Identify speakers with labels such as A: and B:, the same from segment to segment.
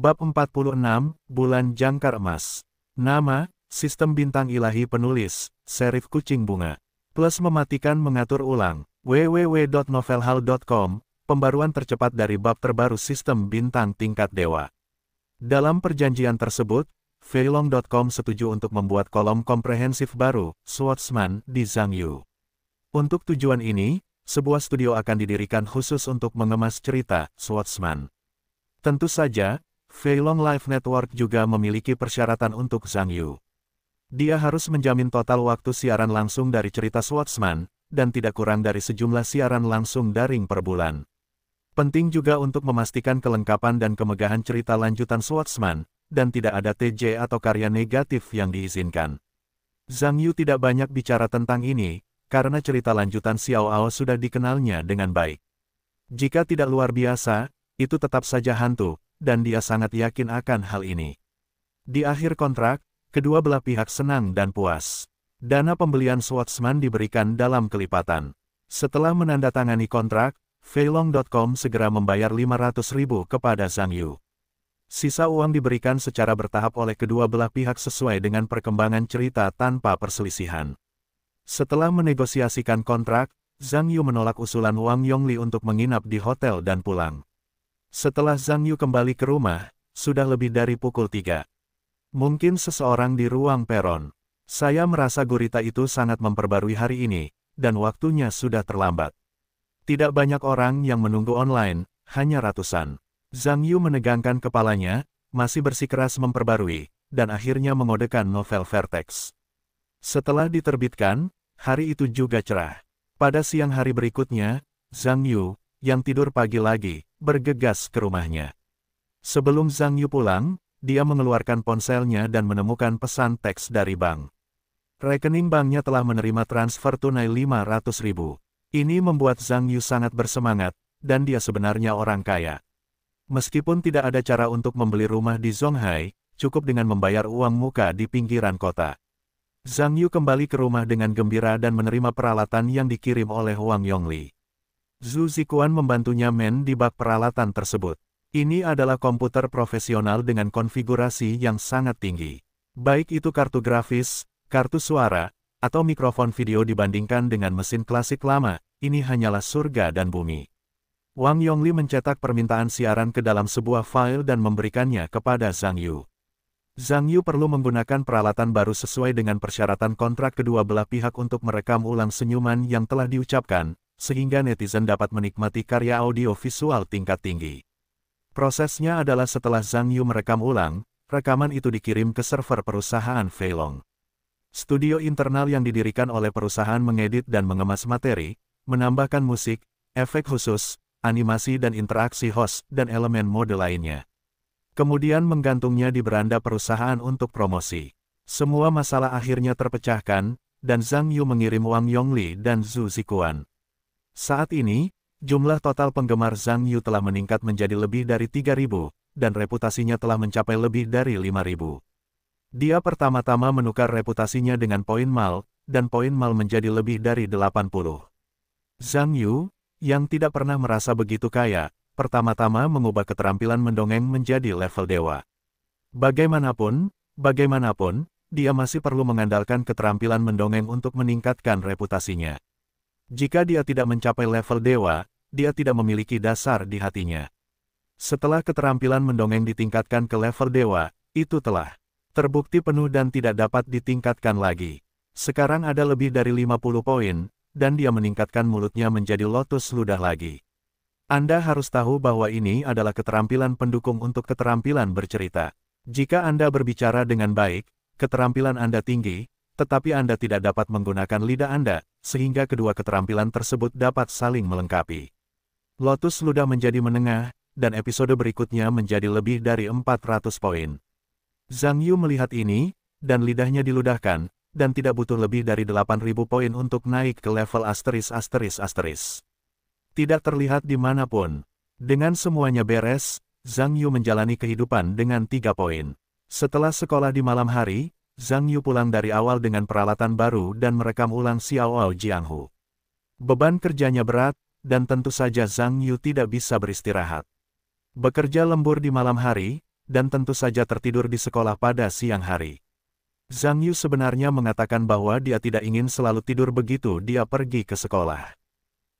A: Bab 46, Bulan Jangkar Emas. Nama, Sistem Bintang Ilahi Penulis, Serif Kucing Bunga. Plus mematikan mengatur ulang, www.novelhal.com, pembaruan tercepat dari bab terbaru Sistem Bintang Tingkat Dewa. Dalam perjanjian tersebut, Veilong.com setuju untuk membuat kolom komprehensif baru, Swordsman, di Zhangyu. Untuk tujuan ini, sebuah studio akan didirikan khusus untuk mengemas cerita, Swordsman. Tentu saja, Feilong Life Network juga memiliki persyaratan untuk Zhang Yu. Dia harus menjamin total waktu siaran langsung dari cerita Swatchman, dan tidak kurang dari sejumlah siaran langsung daring per bulan. Penting juga untuk memastikan kelengkapan dan kemegahan cerita lanjutan Swatchman, dan tidak ada TJ atau karya negatif yang diizinkan. Zhang Yu tidak banyak bicara tentang ini, karena cerita lanjutan Xiao Ao sudah dikenalnya dengan baik. Jika tidak luar biasa, itu tetap saja hantu, dan dia sangat yakin akan hal ini. Di akhir kontrak, kedua belah pihak senang dan puas. Dana pembelian Swatchman diberikan dalam kelipatan. Setelah menandatangani kontrak, Feilong.com segera membayar 500 ribu kepada Zhang Yu. Sisa uang diberikan secara bertahap oleh kedua belah pihak sesuai dengan perkembangan cerita tanpa perselisihan. Setelah menegosiasikan kontrak, Zhang Yu menolak usulan Wang Yongli untuk menginap di hotel dan pulang. Setelah Zhang Yu kembali ke rumah, sudah lebih dari pukul tiga. Mungkin seseorang di ruang peron. Saya merasa gurita itu sangat memperbarui hari ini, dan waktunya sudah terlambat. Tidak banyak orang yang menunggu online, hanya ratusan. Zhang Yu menegangkan kepalanya, masih bersikeras memperbarui, dan akhirnya mengodekan novel Vertex. Setelah diterbitkan, hari itu juga cerah. Pada siang hari berikutnya, Zhang Yu, yang tidur pagi lagi, bergegas ke rumahnya. Sebelum Zhang Yu pulang, dia mengeluarkan ponselnya dan menemukan pesan teks dari bank. Rekening banknya telah menerima transfer tunai 500 ribu. Ini membuat Zhang Yu sangat bersemangat, dan dia sebenarnya orang kaya. Meskipun tidak ada cara untuk membeli rumah di Zhonghai, cukup dengan membayar uang muka di pinggiran kota. Zhang Yu kembali ke rumah dengan gembira dan menerima peralatan yang dikirim oleh Wang Yongli. Zhu Zikuan membantunya Men di bak peralatan tersebut. Ini adalah komputer profesional dengan konfigurasi yang sangat tinggi. Baik itu kartu grafis, kartu suara, atau mikrofon video dibandingkan dengan mesin klasik lama, ini hanyalah surga dan bumi. Wang Yongli mencetak permintaan siaran ke dalam sebuah file dan memberikannya kepada Zhang Yu. Zhang Yu perlu menggunakan peralatan baru sesuai dengan persyaratan kontrak kedua belah pihak untuk merekam ulang senyuman yang telah diucapkan, sehingga netizen dapat menikmati karya audiovisual tingkat tinggi. Prosesnya adalah setelah Zhang Yu merekam ulang, rekaman itu dikirim ke server perusahaan Feilong. Studio internal yang didirikan oleh perusahaan mengedit dan mengemas materi, menambahkan musik, efek khusus, animasi dan interaksi host dan elemen mode lainnya. Kemudian menggantungnya di beranda perusahaan untuk promosi. Semua masalah akhirnya terpecahkan, dan Zhang Yu mengirim Wang Yongli dan Zhu Zikuan. Saat ini, jumlah total penggemar Zhang Yu telah meningkat menjadi lebih dari 3.000, dan reputasinya telah mencapai lebih dari 5.000. Dia pertama-tama menukar reputasinya dengan poin mal, dan poin mal menjadi lebih dari 80. Zhang Yu, yang tidak pernah merasa begitu kaya, pertama-tama mengubah keterampilan mendongeng menjadi level dewa. Bagaimanapun, bagaimanapun, dia masih perlu mengandalkan keterampilan mendongeng untuk meningkatkan reputasinya. Jika dia tidak mencapai level dewa, dia tidak memiliki dasar di hatinya. Setelah keterampilan mendongeng ditingkatkan ke level dewa, itu telah terbukti penuh dan tidak dapat ditingkatkan lagi. Sekarang ada lebih dari 50 poin, dan dia meningkatkan mulutnya menjadi lotus ludah lagi. Anda harus tahu bahwa ini adalah keterampilan pendukung untuk keterampilan bercerita. Jika Anda berbicara dengan baik, keterampilan Anda tinggi, tetapi Anda tidak dapat menggunakan lidah Anda, sehingga kedua keterampilan tersebut dapat saling melengkapi. Lotus ludah menjadi menengah, dan episode berikutnya menjadi lebih dari 400 poin. Zhang Yu melihat ini, dan lidahnya diludahkan, dan tidak butuh lebih dari 8.000 poin untuk naik ke level asteris asteris asteris. Tidak terlihat di dimanapun. Dengan semuanya beres, Zhang Yu menjalani kehidupan dengan tiga poin. Setelah sekolah di malam hari, Zhang Yu pulang dari awal dengan peralatan baru dan merekam ulang Xiao Ao Hu. Beban kerjanya berat, dan tentu saja Zhang Yu tidak bisa beristirahat. Bekerja lembur di malam hari, dan tentu saja tertidur di sekolah pada siang hari. Zhang Yu sebenarnya mengatakan bahwa dia tidak ingin selalu tidur begitu dia pergi ke sekolah.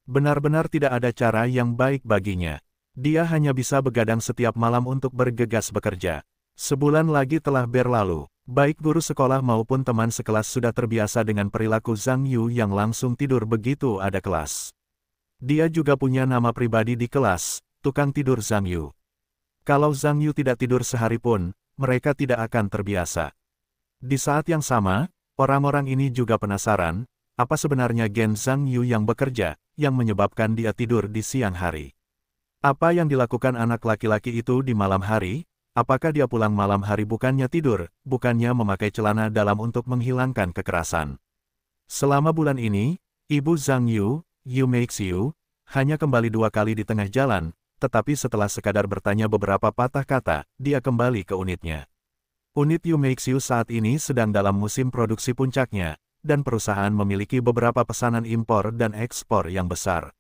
A: Benar-benar tidak ada cara yang baik baginya. Dia hanya bisa begadang setiap malam untuk bergegas bekerja. Sebulan lagi telah berlalu, Baik guru sekolah maupun teman sekelas sudah terbiasa dengan perilaku Zhang Yu yang langsung tidur begitu ada kelas. Dia juga punya nama pribadi di kelas, tukang tidur Zhang Yu. Kalau Zhang Yu tidak tidur sehari pun, mereka tidak akan terbiasa. Di saat yang sama, orang-orang ini juga penasaran, apa sebenarnya gen Zhang Yu yang bekerja, yang menyebabkan dia tidur di siang hari. Apa yang dilakukan anak laki-laki itu di malam hari, Apakah dia pulang malam hari bukannya tidur, bukannya memakai celana dalam untuk menghilangkan kekerasan. Selama bulan ini, Ibu Zhang Yu, Yu Meixiu, hanya kembali dua kali di tengah jalan, tetapi setelah sekadar bertanya beberapa patah kata, dia kembali ke unitnya. Unit Yu Meixiu saat ini sedang dalam musim produksi puncaknya, dan perusahaan memiliki beberapa pesanan impor dan ekspor yang besar.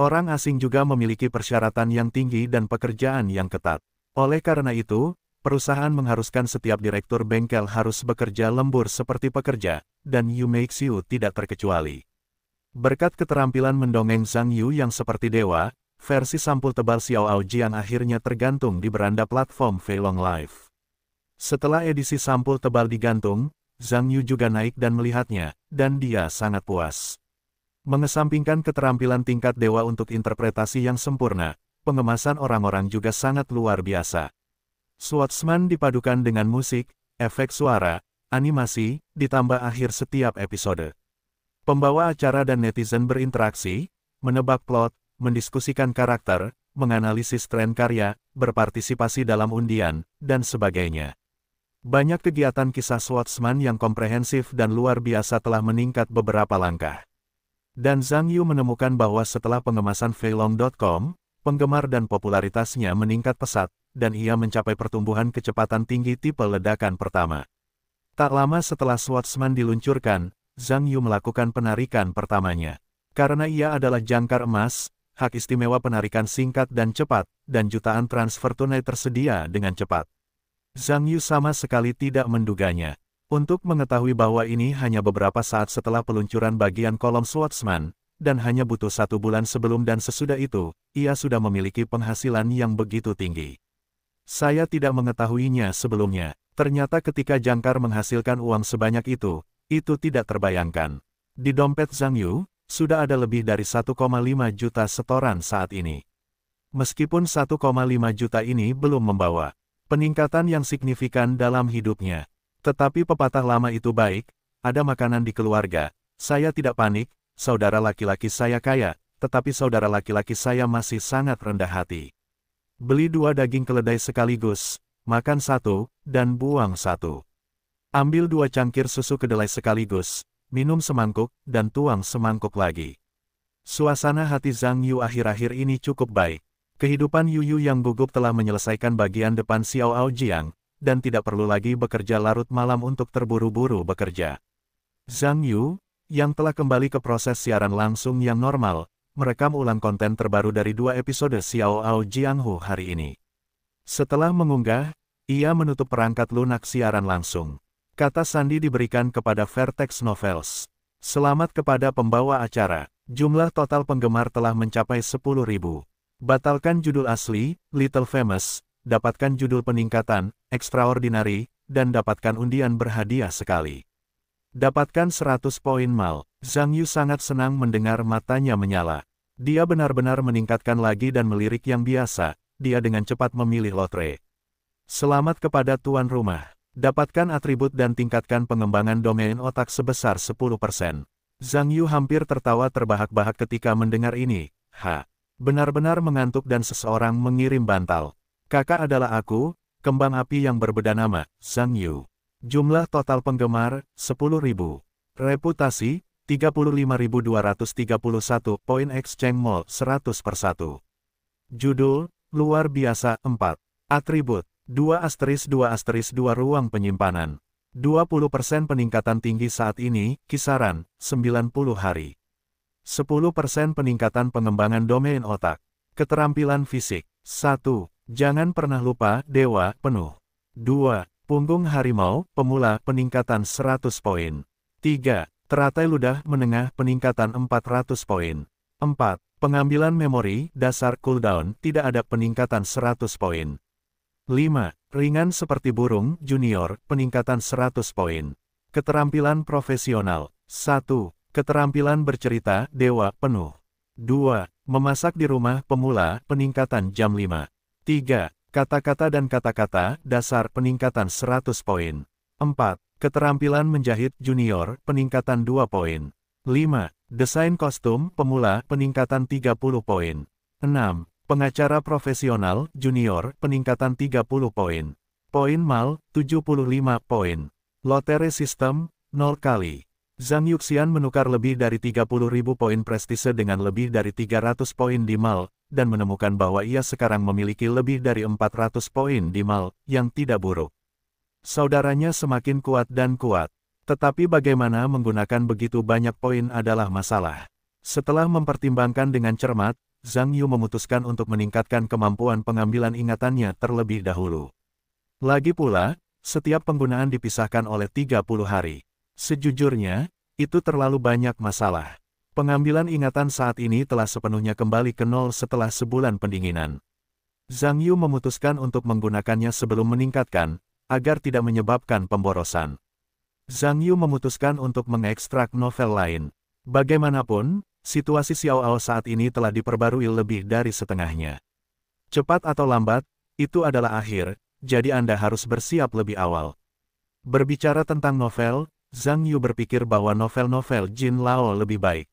A: Orang asing juga memiliki persyaratan yang tinggi dan pekerjaan yang ketat. Oleh karena itu, perusahaan mengharuskan setiap direktur bengkel harus bekerja lembur seperti pekerja, dan Yu Meixiu tidak terkecuali. Berkat keterampilan mendongeng Zhang Yu yang seperti dewa, versi sampul tebal Xiao Ao Jian akhirnya tergantung di beranda platform Feilong Live. Setelah edisi sampul tebal digantung, Zhang Yu juga naik dan melihatnya, dan dia sangat puas. Mengesampingkan keterampilan tingkat dewa untuk interpretasi yang sempurna, pengemasan orang-orang juga sangat luar biasa. Swatchman dipadukan dengan musik, efek suara, animasi, ditambah akhir setiap episode. Pembawa acara dan netizen berinteraksi, menebak plot, mendiskusikan karakter, menganalisis tren karya, berpartisipasi dalam undian, dan sebagainya. Banyak kegiatan kisah Swatchman yang komprehensif dan luar biasa telah meningkat beberapa langkah. Dan Zhang Yu menemukan bahwa setelah pengemasan Feilong.com, penggemar dan popularitasnya meningkat pesat, dan ia mencapai pertumbuhan kecepatan tinggi tipe ledakan pertama. Tak lama setelah Swordsman diluncurkan, Zhang Yu melakukan penarikan pertamanya. Karena ia adalah jangkar emas, hak istimewa penarikan singkat dan cepat, dan jutaan transfer tunai tersedia dengan cepat. Zhang Yu sama sekali tidak menduganya. Untuk mengetahui bahwa ini hanya beberapa saat setelah peluncuran bagian kolom Swordsman, dan hanya butuh satu bulan sebelum dan sesudah itu, ia sudah memiliki penghasilan yang begitu tinggi. Saya tidak mengetahuinya sebelumnya, ternyata ketika Jangkar menghasilkan uang sebanyak itu, itu tidak terbayangkan. Di dompet Zhang Yu, sudah ada lebih dari 1,5 juta setoran saat ini. Meskipun 1,5 juta ini belum membawa peningkatan yang signifikan dalam hidupnya. Tetapi pepatah lama itu baik, ada makanan di keluarga, saya tidak panik, saudara laki-laki saya kaya, tetapi saudara laki-laki saya masih sangat rendah hati. Beli dua daging keledai sekaligus, makan satu, dan buang satu. Ambil dua cangkir susu kedelai sekaligus, minum semangkuk, dan tuang semangkuk lagi. Suasana hati Zhang Yu akhir-akhir ini cukup baik. Kehidupan Yu Yu yang gugup telah menyelesaikan bagian depan Xiao Ao Jiang, dan tidak perlu lagi bekerja larut malam untuk terburu-buru bekerja. Zhang Yu, yang telah kembali ke proses siaran langsung yang normal, merekam ulang konten terbaru dari dua episode Xiao Ao Jiang Hu hari ini. Setelah mengunggah, ia menutup perangkat lunak siaran langsung. Kata sandi diberikan kepada Vertex Novels. Selamat kepada pembawa acara. Jumlah total penggemar telah mencapai ribu. Batalkan judul asli, Little Famous, dapatkan judul peningkatan, Extraordinary, dan dapatkan undian berhadiah sekali. Dapatkan 100 poin mal. Zhang Yu sangat senang mendengar matanya menyala. Dia benar-benar meningkatkan lagi dan melirik yang biasa, dia dengan cepat memilih lotre. Selamat kepada tuan rumah. Dapatkan atribut dan tingkatkan pengembangan domain otak sebesar 10%. Zhang Yu hampir tertawa terbahak-bahak ketika mendengar ini. Ha! Benar-benar mengantuk dan seseorang mengirim bantal. Kakak adalah aku, kembang api yang berbeda nama, Zhang Yu. Jumlah total penggemar, 10.000. Reputasi, 35.231. Poin exchange mall, 100 per 1. Judul, luar biasa, 4. Atribut, 2 asteris 2 asteris 2 ruang penyimpanan. 20% peningkatan tinggi saat ini, kisaran, 90 hari. 10% peningkatan pengembangan domain otak. Keterampilan fisik. 1. Jangan pernah lupa, dewa, penuh. 2. Punggung harimau, pemula, peningkatan 100 poin. 3. Teratai ludah menengah peningkatan 400 poin. 4. Pengambilan memori, dasar cooldown, tidak ada peningkatan 100 poin. 5. Ringan seperti burung, junior, peningkatan 100 poin. Keterampilan profesional. 1. Keterampilan bercerita, dewa, penuh. 2. Memasak di rumah, pemula, peningkatan jam 5. 3. Kata-kata dan kata-kata, dasar peningkatan 100 poin. 4. Keterampilan menjahit junior, peningkatan 2 poin. 5. Desain kostum, pemula, peningkatan 30 poin. 6. Pengacara profesional, junior, peningkatan 30 poin. Poin mal, 75 poin. Lotere sistem, 0 kali. Zhang Yuxian menukar lebih dari 30 ribu poin prestise dengan lebih dari 300 poin di MAL, dan menemukan bahwa ia sekarang memiliki lebih dari 400 poin di MAL, yang tidak buruk. Saudaranya semakin kuat dan kuat. Tetapi bagaimana menggunakan begitu banyak poin adalah masalah. Setelah mempertimbangkan dengan cermat, Zhang Yu memutuskan untuk meningkatkan kemampuan pengambilan ingatannya terlebih dahulu. Lagi pula, setiap penggunaan dipisahkan oleh 30 hari. Sejujurnya, itu terlalu banyak masalah. Pengambilan ingatan saat ini telah sepenuhnya kembali ke nol setelah sebulan pendinginan. Zhang Yu memutuskan untuk menggunakannya sebelum meningkatkan, agar tidak menyebabkan pemborosan. Zhang Yu memutuskan untuk mengekstrak novel lain. Bagaimanapun, situasi Xiao Ao saat ini telah diperbarui lebih dari setengahnya. Cepat atau lambat, itu adalah akhir, jadi Anda harus bersiap lebih awal. Berbicara tentang novel, Zhang Yu berpikir bahwa novel-novel Jin Lao lebih baik.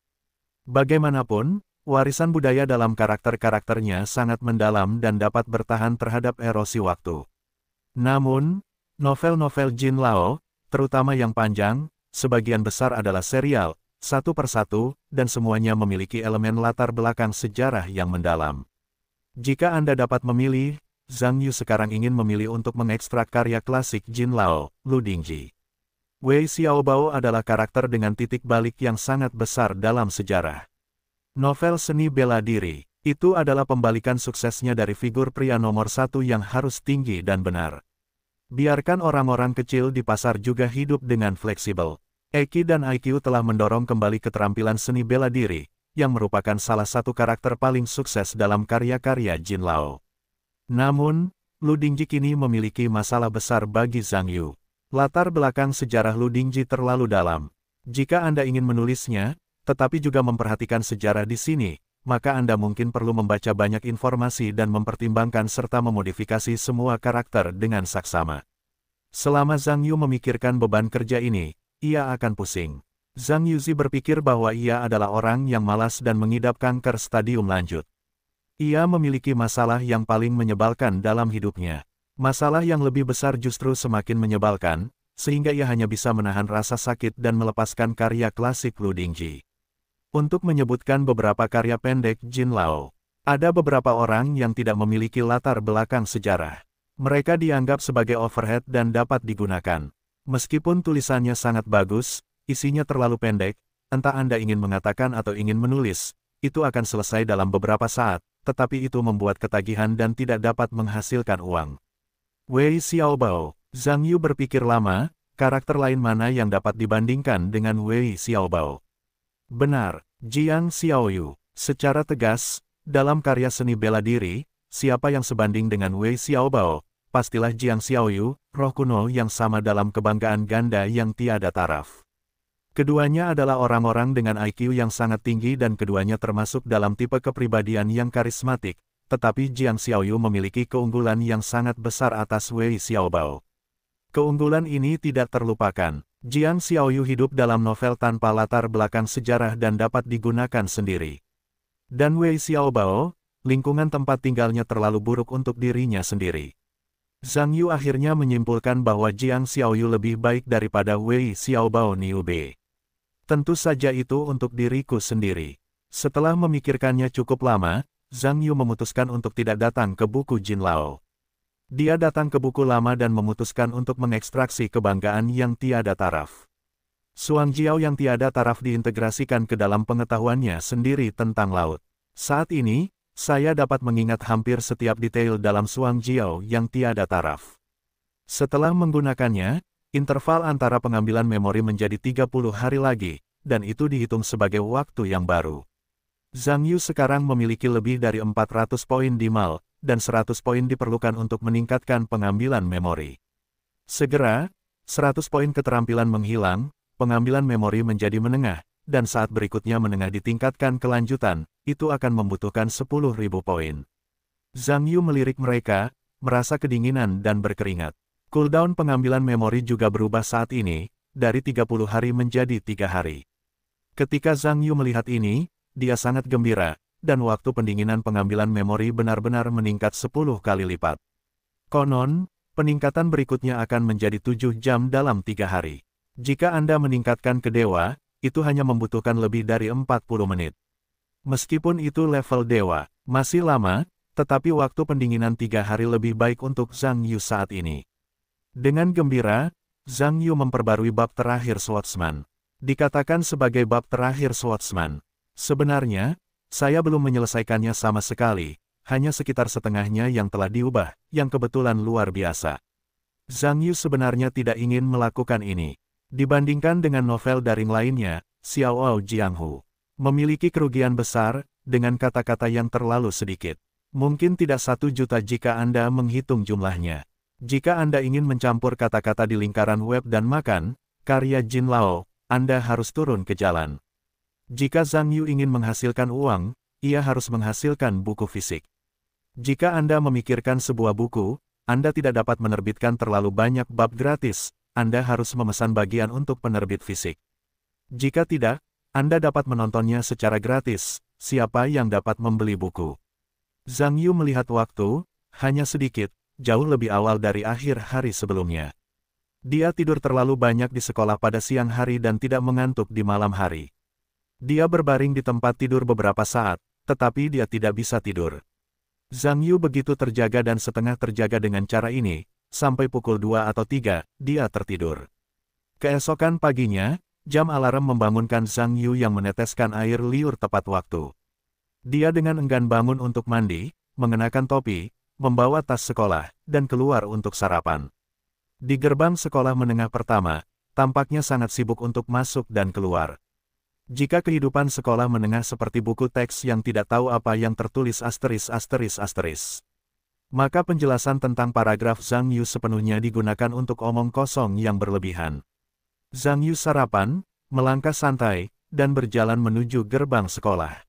A: Bagaimanapun, warisan budaya dalam karakter-karakternya sangat mendalam dan dapat bertahan terhadap erosi waktu. Namun, novel-novel Jin Lao, terutama yang panjang, sebagian besar adalah serial, satu persatu, dan semuanya memiliki elemen latar belakang sejarah yang mendalam. Jika Anda dapat memilih, Zhang Yu sekarang ingin memilih untuk mengekstrak karya klasik Jin Lao, Lu Dingji. Wei Xiaobao adalah karakter dengan titik balik yang sangat besar dalam sejarah. Novel seni bela diri, itu adalah pembalikan suksesnya dari figur pria nomor satu yang harus tinggi dan benar. Biarkan orang-orang kecil di pasar juga hidup dengan fleksibel. Eki dan IQ telah mendorong kembali keterampilan seni bela diri, yang merupakan salah satu karakter paling sukses dalam karya-karya Jin Lao. Namun, Lu Dingji kini memiliki masalah besar bagi Zhang Yu. Latar belakang sejarah Lu Dingji terlalu dalam. Jika Anda ingin menulisnya, tetapi juga memperhatikan sejarah di sini, maka Anda mungkin perlu membaca banyak informasi dan mempertimbangkan serta memodifikasi semua karakter dengan saksama. Selama Zhang Yu memikirkan beban kerja ini, ia akan pusing. Zhang Yuzi berpikir bahwa ia adalah orang yang malas dan mengidap kanker stadium lanjut. Ia memiliki masalah yang paling menyebalkan dalam hidupnya. Masalah yang lebih besar justru semakin menyebalkan, sehingga ia hanya bisa menahan rasa sakit dan melepaskan karya klasik Lu Dingji. Untuk menyebutkan beberapa karya pendek Jin Lao, ada beberapa orang yang tidak memiliki latar belakang sejarah. Mereka dianggap sebagai overhead dan dapat digunakan. Meskipun tulisannya sangat bagus, isinya terlalu pendek, entah Anda ingin mengatakan atau ingin menulis, itu akan selesai dalam beberapa saat, tetapi itu membuat ketagihan dan tidak dapat menghasilkan uang. Wei Xiaobao, Zhang Yu berpikir lama, karakter lain mana yang dapat dibandingkan dengan Wei Xiaobao. Benar, Jiang Xiaoyu, secara tegas, dalam karya seni bela diri, siapa yang sebanding dengan Wei Xiaobao, pastilah Jiang Xiaoyu, roh kuno yang sama dalam kebanggaan ganda yang tiada taraf. Keduanya adalah orang-orang dengan IQ yang sangat tinggi dan keduanya termasuk dalam tipe kepribadian yang karismatik, tetapi Jiang Xiaoyu memiliki keunggulan yang sangat besar atas Wei Xiaobao. Keunggulan ini tidak terlupakan. Jiang Xiaoyu hidup dalam novel tanpa latar belakang sejarah dan dapat digunakan sendiri. Dan Wei Xiaobao, lingkungan tempat tinggalnya terlalu buruk untuk dirinya sendiri. Zhang Yu akhirnya menyimpulkan bahwa Jiang Xiaoyu lebih baik daripada Wei Xiaobao Niu Tentu saja itu untuk diriku sendiri. Setelah memikirkannya cukup lama, Zhang Yu memutuskan untuk tidak datang ke buku Jin Lao. Dia datang ke buku lama dan memutuskan untuk mengekstraksi kebanggaan yang tiada taraf. Suang Jiao yang tiada taraf diintegrasikan ke dalam pengetahuannya sendiri tentang laut. Saat ini, saya dapat mengingat hampir setiap detail dalam Suang Jiao yang tiada taraf. Setelah menggunakannya, interval antara pengambilan memori menjadi 30 hari lagi, dan itu dihitung sebagai waktu yang baru. Zhang Yu sekarang memiliki lebih dari 400 poin di mal, dan 100 poin diperlukan untuk meningkatkan pengambilan memori. Segera, 100 poin keterampilan menghilang, pengambilan memori menjadi menengah, dan saat berikutnya menengah ditingkatkan kelanjutan, itu akan membutuhkan 10.000 poin. Zhang Yu melirik mereka, merasa kedinginan dan berkeringat. Cooldown pengambilan memori juga berubah saat ini, dari 30 hari menjadi tiga hari. Ketika Zhang Yu melihat ini, dia sangat gembira, dan waktu pendinginan pengambilan memori benar-benar meningkat 10 kali lipat. Konon, peningkatan berikutnya akan menjadi 7 jam dalam tiga hari. Jika Anda meningkatkan ke dewa, itu hanya membutuhkan lebih dari 40 menit. Meskipun itu level dewa, masih lama, tetapi waktu pendinginan tiga hari lebih baik untuk Zhang Yu saat ini. Dengan gembira, Zhang Yu memperbarui bab terakhir Swordsman. Dikatakan sebagai bab terakhir Swordsman, Sebenarnya, saya belum menyelesaikannya sama sekali, hanya sekitar setengahnya yang telah diubah, yang kebetulan luar biasa. Zhang Yu sebenarnya tidak ingin melakukan ini. Dibandingkan dengan novel daring lainnya, Xiao Jiang Hu memiliki kerugian besar, dengan kata-kata yang terlalu sedikit. Mungkin tidak satu juta jika Anda menghitung jumlahnya. Jika Anda ingin mencampur kata-kata di lingkaran web dan makan, karya Jin Lao, Anda harus turun ke jalan. Jika Zhang Yu ingin menghasilkan uang, ia harus menghasilkan buku fisik. Jika Anda memikirkan sebuah buku, Anda tidak dapat menerbitkan terlalu banyak bab gratis, Anda harus memesan bagian untuk penerbit fisik. Jika tidak, Anda dapat menontonnya secara gratis, siapa yang dapat membeli buku. Zhang Yu melihat waktu, hanya sedikit, jauh lebih awal dari akhir hari sebelumnya. Dia tidur terlalu banyak di sekolah pada siang hari dan tidak mengantuk di malam hari. Dia berbaring di tempat tidur beberapa saat, tetapi dia tidak bisa tidur. Zhang Yu begitu terjaga dan setengah terjaga dengan cara ini, sampai pukul 2 atau 3, dia tertidur. Keesokan paginya, jam alarm membangunkan Zhang Yu yang meneteskan air liur tepat waktu. Dia dengan enggan bangun untuk mandi, mengenakan topi, membawa tas sekolah, dan keluar untuk sarapan. Di gerbang sekolah menengah pertama, tampaknya sangat sibuk untuk masuk dan keluar. Jika kehidupan sekolah menengah seperti buku teks yang tidak tahu apa yang tertulis asteris asteris asteris, maka penjelasan tentang paragraf Zhang Yu sepenuhnya digunakan untuk omong kosong yang berlebihan. Zhang Yu sarapan, melangkah santai, dan berjalan menuju gerbang sekolah.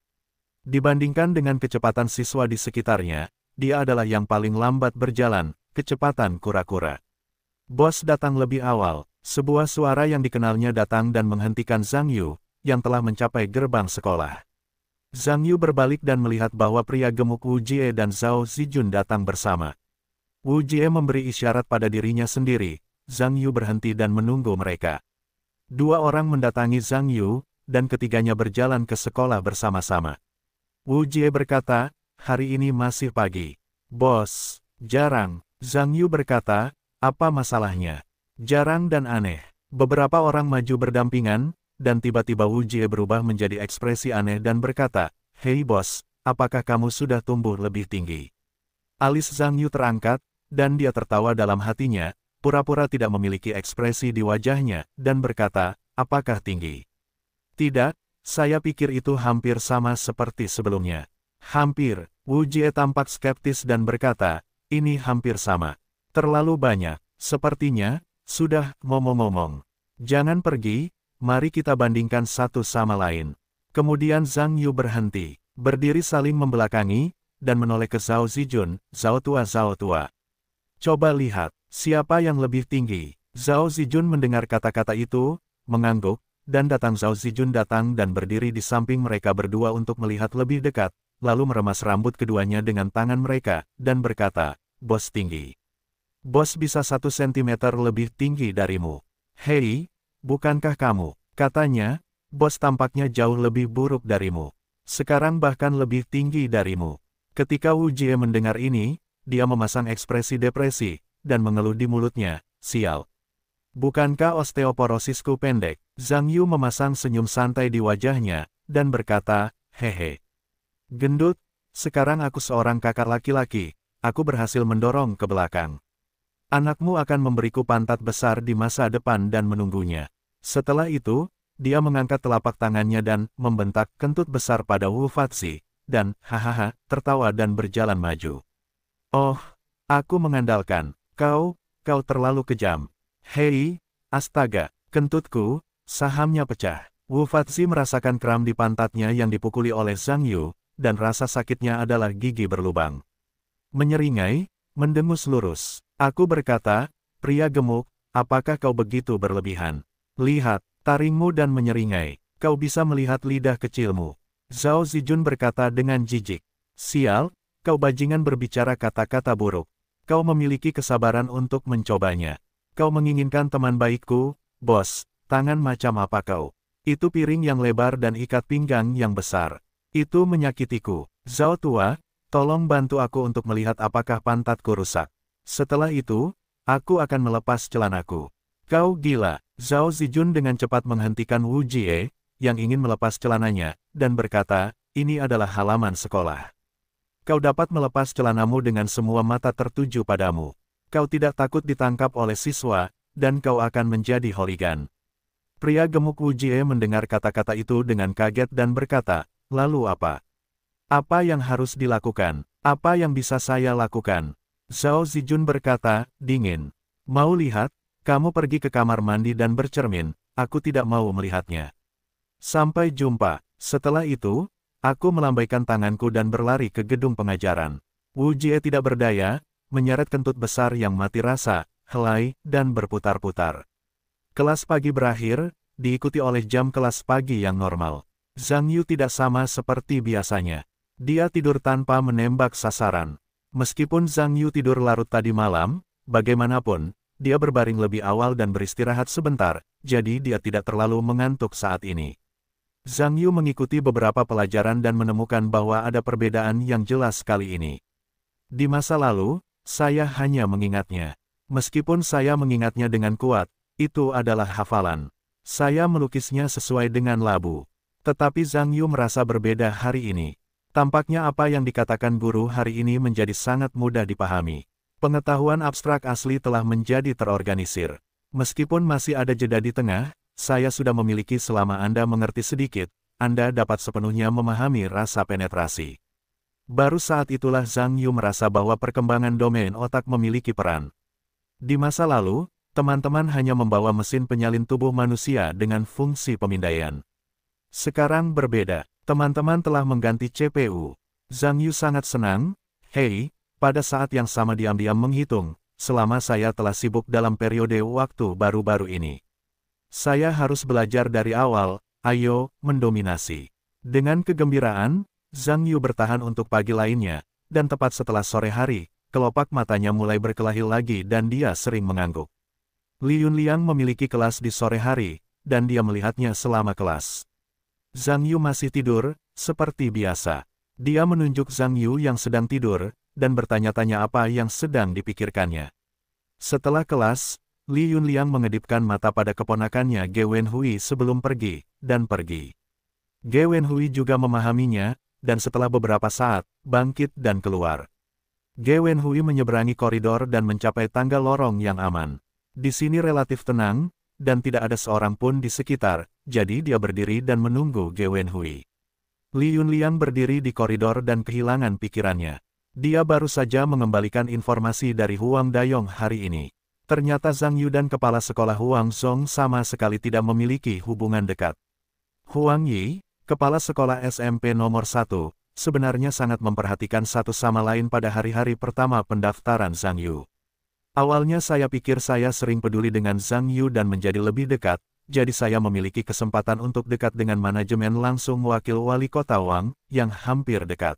A: Dibandingkan dengan kecepatan siswa di sekitarnya, dia adalah yang paling lambat berjalan, kecepatan kura-kura. Bos datang lebih awal, sebuah suara yang dikenalnya datang dan menghentikan Zhang Yu, yang telah mencapai gerbang sekolah. Zhang Yu berbalik dan melihat bahwa pria gemuk Wu Jie dan Zhao Zijun datang bersama. Wu Jie memberi isyarat pada dirinya sendiri, Zhang Yu berhenti dan menunggu mereka. Dua orang mendatangi Zhang Yu, dan ketiganya berjalan ke sekolah bersama-sama. Wu Jie berkata, hari ini masih pagi. Bos, jarang, Zhang Yu berkata, apa masalahnya? Jarang dan aneh. Beberapa orang maju berdampingan, dan tiba-tiba Wu Jie berubah menjadi ekspresi aneh dan berkata, Hei bos, apakah kamu sudah tumbuh lebih tinggi? Alis Zhang Yu terangkat, dan dia tertawa dalam hatinya, pura-pura tidak memiliki ekspresi di wajahnya, dan berkata, apakah tinggi? Tidak, saya pikir itu hampir sama seperti sebelumnya. Hampir, Wu Jie tampak skeptis dan berkata, ini hampir sama. Terlalu banyak, sepertinya, sudah, ngomong-ngomong. Jangan pergi, mari kita bandingkan satu sama lain. Kemudian Zhang Yu berhenti, berdiri saling membelakangi, dan menoleh ke Zhao Zijun, Zhao Tua Zhao Tua. Coba lihat, siapa yang lebih tinggi? Zhao Zijun mendengar kata-kata itu, mengangguk, dan datang Zhao Zijun datang dan berdiri di samping mereka berdua untuk melihat lebih dekat, lalu meremas rambut keduanya dengan tangan mereka, dan berkata, Bos tinggi. Bos bisa satu sentimeter lebih tinggi darimu. Hei, Bukankah kamu, katanya, bos tampaknya jauh lebih buruk darimu. Sekarang bahkan lebih tinggi darimu. Ketika Wu Jie mendengar ini, dia memasang ekspresi depresi, dan mengeluh di mulutnya, sial. Bukankah osteoporosisku pendek? Zhang Yu memasang senyum santai di wajahnya, dan berkata, hehe. Gendut, sekarang aku seorang kakak laki-laki, aku berhasil mendorong ke belakang. Anakmu akan memberiku pantat besar di masa depan dan menunggunya. Setelah itu, dia mengangkat telapak tangannya dan membentak kentut besar pada Wu Fatsi, dan, hahaha, tertawa dan berjalan maju. Oh, aku mengandalkan, kau, kau terlalu kejam. Hei, astaga, kentutku, sahamnya pecah. Wu Fatsi merasakan kram di pantatnya yang dipukuli oleh Zhang Yu, dan rasa sakitnya adalah gigi berlubang. Menyeringai, mendengus lurus. Aku berkata, pria gemuk, apakah kau begitu berlebihan? Lihat, taringmu dan menyeringai, kau bisa melihat lidah kecilmu. Zhao Zijun berkata dengan jijik. Sial, kau bajingan berbicara kata-kata buruk. Kau memiliki kesabaran untuk mencobanya. Kau menginginkan teman baikku, bos, tangan macam apa kau? Itu piring yang lebar dan ikat pinggang yang besar. Itu menyakitiku. Zhao tua, tolong bantu aku untuk melihat apakah pantatku rusak. Setelah itu, aku akan melepas celanaku. Kau gila, Zhao Zijun dengan cepat menghentikan Wu Jie, yang ingin melepas celananya, dan berkata, ini adalah halaman sekolah. Kau dapat melepas celanamu dengan semua mata tertuju padamu. Kau tidak takut ditangkap oleh siswa, dan kau akan menjadi holigan. Pria gemuk Wu Jie mendengar kata-kata itu dengan kaget dan berkata, lalu apa? Apa yang harus dilakukan? Apa yang bisa saya lakukan? Zhao Zijun berkata, dingin. Mau lihat? Kamu pergi ke kamar mandi dan bercermin, aku tidak mau melihatnya. Sampai jumpa. Setelah itu, aku melambaikan tanganku dan berlari ke gedung pengajaran. Wu Jie tidak berdaya, menyeret kentut besar yang mati rasa, helai, dan berputar-putar. Kelas pagi berakhir, diikuti oleh jam kelas pagi yang normal. Zhang Yu tidak sama seperti biasanya. Dia tidur tanpa menembak sasaran. Meskipun Zhang Yu tidur larut tadi malam, bagaimanapun, dia berbaring lebih awal dan beristirahat sebentar, jadi dia tidak terlalu mengantuk saat ini. Zhang Yu mengikuti beberapa pelajaran dan menemukan bahwa ada perbedaan yang jelas kali ini. Di masa lalu, saya hanya mengingatnya. Meskipun saya mengingatnya dengan kuat, itu adalah hafalan. Saya melukisnya sesuai dengan labu. Tetapi Zhang Yu merasa berbeda hari ini. Tampaknya apa yang dikatakan guru hari ini menjadi sangat mudah dipahami. Pengetahuan abstrak asli telah menjadi terorganisir. Meskipun masih ada jeda di tengah, saya sudah memiliki selama Anda mengerti sedikit, Anda dapat sepenuhnya memahami rasa penetrasi. Baru saat itulah Zhang Yu merasa bahwa perkembangan domain otak memiliki peran. Di masa lalu, teman-teman hanya membawa mesin penyalin tubuh manusia dengan fungsi pemindaian. Sekarang berbeda. Teman-teman telah mengganti CPU. Zhang Yu sangat senang, hei, pada saat yang sama diam-diam menghitung, selama saya telah sibuk dalam periode waktu baru-baru ini. Saya harus belajar dari awal, ayo, mendominasi. Dengan kegembiraan, Zhang Yu bertahan untuk pagi lainnya, dan tepat setelah sore hari, kelopak matanya mulai berkelahi lagi dan dia sering mengangguk. Li Yunliang memiliki kelas di sore hari, dan dia melihatnya selama kelas. Zhang Yu masih tidur, seperti biasa. Dia menunjuk Zhang Yu yang sedang tidur, dan bertanya-tanya apa yang sedang dipikirkannya. Setelah kelas, Li Yunliang mengedipkan mata pada keponakannya Ge Wenhui sebelum pergi, dan pergi. Ge Wenhui juga memahaminya, dan setelah beberapa saat, bangkit dan keluar. Ge Wenhui menyeberangi koridor dan mencapai tangga lorong yang aman. Di sini relatif tenang, dan tidak ada seorang pun di sekitar, jadi dia berdiri dan menunggu Ge Wenhui. Li Yunliang berdiri di koridor dan kehilangan pikirannya. Dia baru saja mengembalikan informasi dari Huang Dayong hari ini. Ternyata Zhang Yu dan kepala sekolah Huang Song sama sekali tidak memiliki hubungan dekat. Huang Yi, kepala sekolah SMP nomor 1, sebenarnya sangat memperhatikan satu sama lain pada hari-hari pertama pendaftaran Zhang Yu. Awalnya saya pikir saya sering peduli dengan Zhang Yu dan menjadi lebih dekat, jadi saya memiliki kesempatan untuk dekat dengan manajemen langsung wakil wali kota Wang, yang hampir dekat.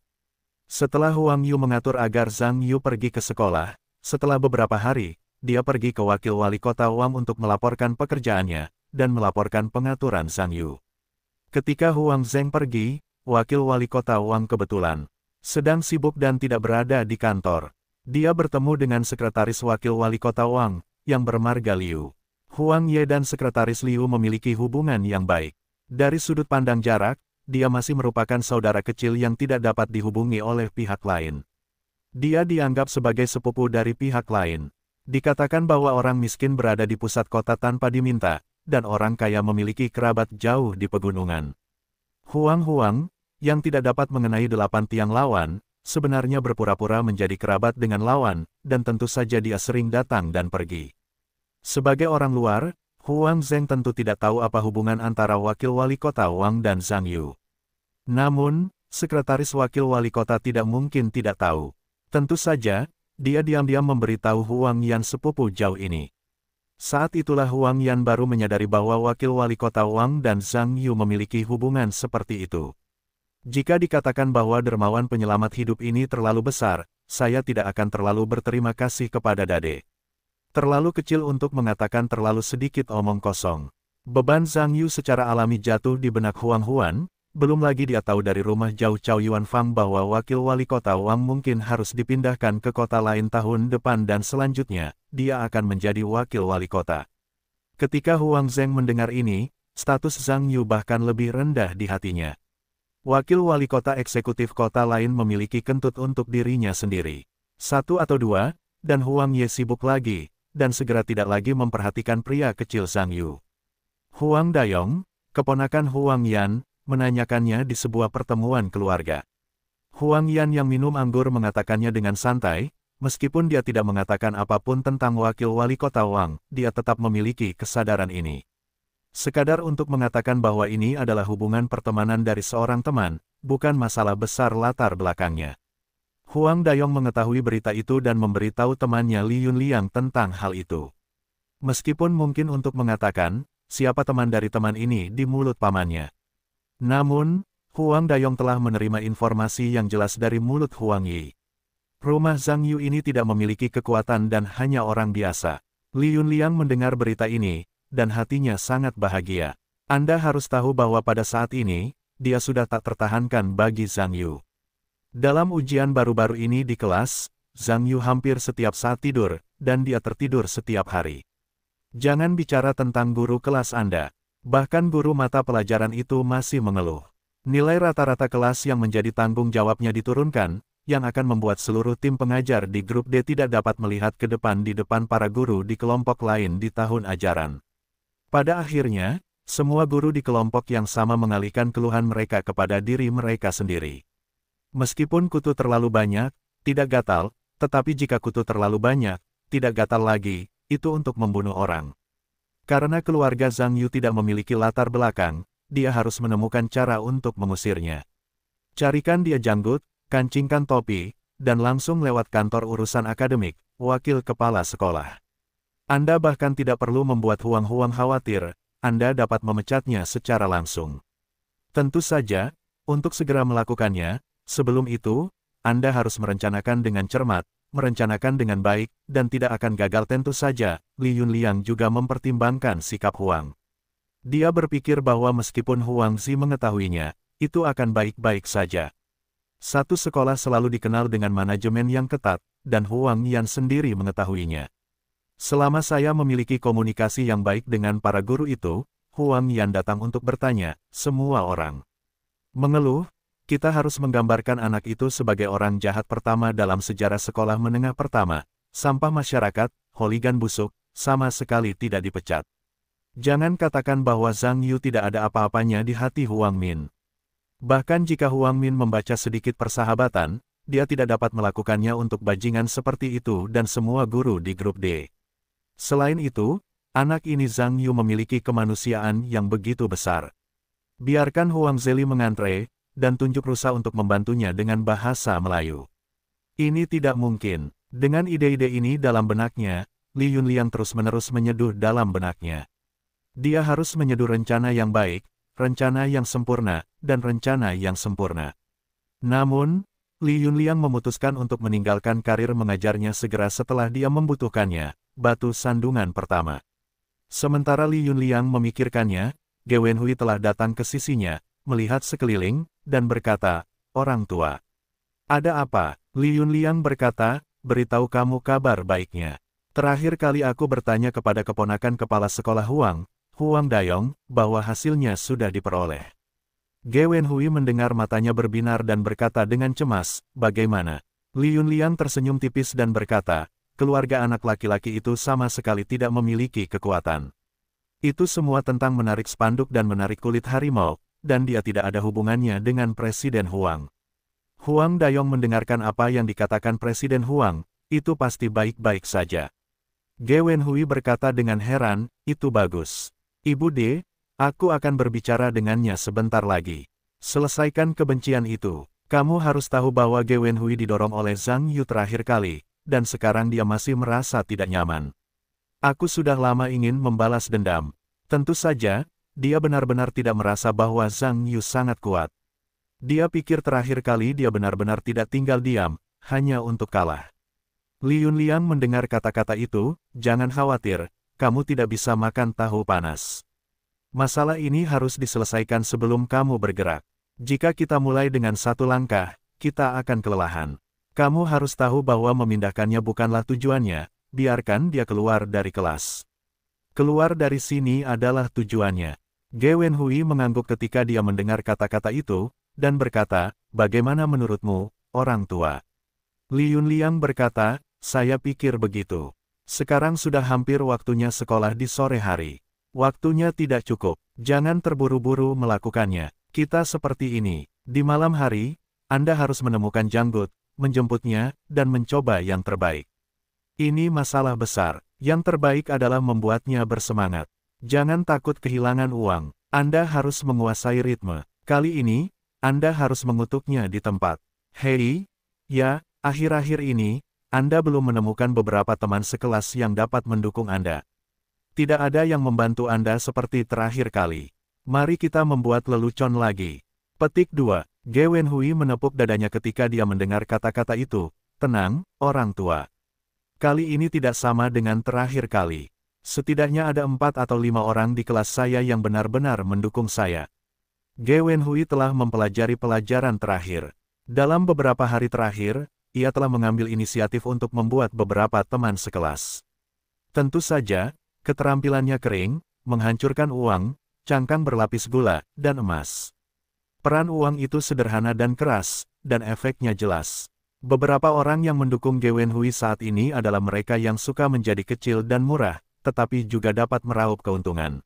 A: Setelah Wang Yu mengatur agar Zhang Yu pergi ke sekolah, setelah beberapa hari, dia pergi ke wakil wali kota Wang untuk melaporkan pekerjaannya, dan melaporkan pengaturan Zhang Yu. Ketika Huang Zeng pergi, wakil wali kota Wang kebetulan sedang sibuk dan tidak berada di kantor. Dia bertemu dengan Sekretaris Wakil Wali Kota Wang, yang bermarga Liu. Huang Ye dan Sekretaris Liu memiliki hubungan yang baik. Dari sudut pandang jarak, dia masih merupakan saudara kecil yang tidak dapat dihubungi oleh pihak lain. Dia dianggap sebagai sepupu dari pihak lain. Dikatakan bahwa orang miskin berada di pusat kota tanpa diminta, dan orang kaya memiliki kerabat jauh di pegunungan. Huang Huang, yang tidak dapat mengenai delapan tiang lawan, sebenarnya berpura-pura menjadi kerabat dengan lawan, dan tentu saja dia sering datang dan pergi. Sebagai orang luar, Huang Zeng tentu tidak tahu apa hubungan antara wakil wali kota Wang dan Zhang Yu. Namun, sekretaris wakil wali kota tidak mungkin tidak tahu. Tentu saja, dia diam-diam memberitahu Huang Yan sepupu jauh ini. Saat itulah Huang Yan baru menyadari bahwa wakil wali kota Wang dan Zhang Yu memiliki hubungan seperti itu. Jika dikatakan bahwa dermawan penyelamat hidup ini terlalu besar, saya tidak akan terlalu berterima kasih kepada Dade. Terlalu kecil untuk mengatakan terlalu sedikit omong kosong. Beban Zhang Yu secara alami jatuh di benak Huang Huan, belum lagi dia tahu dari rumah jauh Cao Yuan Fang bahwa wakil wali kota Wang mungkin harus dipindahkan ke kota lain tahun depan dan selanjutnya, dia akan menjadi wakil wali kota. Ketika Huang Zeng mendengar ini, status Zhang Yu bahkan lebih rendah di hatinya. Wakil wali kota eksekutif kota lain memiliki kentut untuk dirinya sendiri. Satu atau dua, dan Huang Ye sibuk lagi, dan segera tidak lagi memperhatikan pria kecil Sang Yu. Huang Dayong, keponakan Huang Yan, menanyakannya di sebuah pertemuan keluarga. Huang Yan yang minum anggur mengatakannya dengan santai, meskipun dia tidak mengatakan apapun tentang wakil wali kota Wang, dia tetap memiliki kesadaran ini. Sekadar untuk mengatakan bahwa ini adalah hubungan pertemanan dari seorang teman, bukan masalah besar latar belakangnya. Huang Dayong mengetahui berita itu dan memberitahu temannya Li Yunliang tentang hal itu. Meskipun mungkin untuk mengatakan, siapa teman dari teman ini di mulut pamannya. Namun, Huang Dayong telah menerima informasi yang jelas dari mulut Huang Yi. Rumah Zhang Yu ini tidak memiliki kekuatan dan hanya orang biasa. Li Yunliang mendengar berita ini, dan hatinya sangat bahagia. Anda harus tahu bahwa pada saat ini, dia sudah tak tertahankan bagi Zhang Yu. Dalam ujian baru-baru ini di kelas, Zhang Yu hampir setiap saat tidur, dan dia tertidur setiap hari. Jangan bicara tentang guru kelas Anda. Bahkan guru mata pelajaran itu masih mengeluh. Nilai rata-rata kelas yang menjadi tanggung jawabnya diturunkan, yang akan membuat seluruh tim pengajar di grup D tidak dapat melihat ke depan di depan para guru di kelompok lain di tahun ajaran. Pada akhirnya, semua guru di kelompok yang sama mengalihkan keluhan mereka kepada diri mereka sendiri. Meskipun kutu terlalu banyak, tidak gatal, tetapi jika kutu terlalu banyak, tidak gatal lagi, itu untuk membunuh orang. Karena keluarga Zhang Yu tidak memiliki latar belakang, dia harus menemukan cara untuk mengusirnya. Carikan dia janggut, kancingkan topi, dan langsung lewat kantor urusan akademik, wakil kepala sekolah. Anda bahkan tidak perlu membuat Huang-Huang khawatir, Anda dapat memecatnya secara langsung. Tentu saja, untuk segera melakukannya, sebelum itu, Anda harus merencanakan dengan cermat, merencanakan dengan baik, dan tidak akan gagal tentu saja, Li Yunliang juga mempertimbangkan sikap Huang. Dia berpikir bahwa meskipun Huang Zi mengetahuinya, itu akan baik-baik saja. Satu sekolah selalu dikenal dengan manajemen yang ketat, dan Huang Yan sendiri mengetahuinya. Selama saya memiliki komunikasi yang baik dengan para guru itu, Huang Yan datang untuk bertanya, semua orang mengeluh, kita harus menggambarkan anak itu sebagai orang jahat pertama dalam sejarah sekolah menengah pertama, sampah masyarakat, holigan busuk, sama sekali tidak dipecat. Jangan katakan bahwa Zhang Yu tidak ada apa-apanya di hati Huang Min. Bahkan jika Huang Min membaca sedikit persahabatan, dia tidak dapat melakukannya untuk bajingan seperti itu dan semua guru di grup D. Selain itu, anak ini Zhang Yu memiliki kemanusiaan yang begitu besar. Biarkan Huang Zeli mengantre, dan tunjuk rusa untuk membantunya dengan bahasa Melayu. Ini tidak mungkin. Dengan ide-ide ini dalam benaknya, Li Yunliang terus-menerus menyeduh dalam benaknya. Dia harus menyeduh rencana yang baik, rencana yang sempurna, dan rencana yang sempurna. Namun, Li Yunliang memutuskan untuk meninggalkan karir mengajarnya segera setelah dia membutuhkannya, batu sandungan pertama. Sementara Li Yunliang memikirkannya, Ge Wenhui telah datang ke sisinya, melihat sekeliling, dan berkata, Orang tua. Ada apa? Li Yunliang berkata, beritahu kamu kabar baiknya. Terakhir kali aku bertanya kepada keponakan kepala sekolah Huang, Huang Dayong, bahwa hasilnya sudah diperoleh. Ge Hui mendengar matanya berbinar dan berkata dengan cemas, bagaimana? Li Yunlian tersenyum tipis dan berkata, keluarga anak laki-laki itu sama sekali tidak memiliki kekuatan. Itu semua tentang menarik spanduk dan menarik kulit harimau, dan dia tidak ada hubungannya dengan Presiden Huang. Huang Dayong mendengarkan apa yang dikatakan Presiden Huang, itu pasti baik-baik saja. Ge Hui berkata dengan heran, itu bagus. Ibu D, Aku akan berbicara dengannya sebentar lagi. Selesaikan kebencian itu. Kamu harus tahu bahwa Ge Wenhui didorong oleh Zhang Yu terakhir kali, dan sekarang dia masih merasa tidak nyaman. Aku sudah lama ingin membalas dendam. Tentu saja, dia benar-benar tidak merasa bahwa Zhang Yu sangat kuat. Dia pikir terakhir kali dia benar-benar tidak tinggal diam, hanya untuk kalah. Li Yunliang mendengar kata-kata itu, jangan khawatir, kamu tidak bisa makan tahu panas. Masalah ini harus diselesaikan sebelum kamu bergerak. Jika kita mulai dengan satu langkah, kita akan kelelahan. Kamu harus tahu bahwa memindahkannya bukanlah tujuannya, biarkan dia keluar dari kelas. Keluar dari sini adalah tujuannya. Ge Wenhui mengangguk ketika dia mendengar kata-kata itu, dan berkata, bagaimana menurutmu, orang tua? Yun Liang berkata, saya pikir begitu. Sekarang sudah hampir waktunya sekolah di sore hari. Waktunya tidak cukup. Jangan terburu-buru melakukannya. Kita seperti ini. Di malam hari, Anda harus menemukan janggut, menjemputnya, dan mencoba yang terbaik. Ini masalah besar. Yang terbaik adalah membuatnya bersemangat. Jangan takut kehilangan uang. Anda harus menguasai ritme. Kali ini, Anda harus mengutuknya di tempat. Hei, ya, akhir-akhir ini, Anda belum menemukan beberapa teman sekelas yang dapat mendukung Anda. Tidak ada yang membantu Anda seperti terakhir kali. Mari kita membuat lelucon lagi. Petik 2. Ge Wenhui menepuk dadanya ketika dia mendengar kata-kata itu. Tenang, orang tua. Kali ini tidak sama dengan terakhir kali. Setidaknya ada empat atau lima orang di kelas saya yang benar-benar mendukung saya. Ge Wenhui telah mempelajari pelajaran terakhir. Dalam beberapa hari terakhir, ia telah mengambil inisiatif untuk membuat beberapa teman sekelas. Tentu saja, Keterampilannya kering, menghancurkan uang, cangkang berlapis gula, dan emas. Peran uang itu sederhana dan keras, dan efeknya jelas. Beberapa orang yang mendukung Gwen Hui saat ini adalah mereka yang suka menjadi kecil dan murah, tetapi juga dapat meraup keuntungan.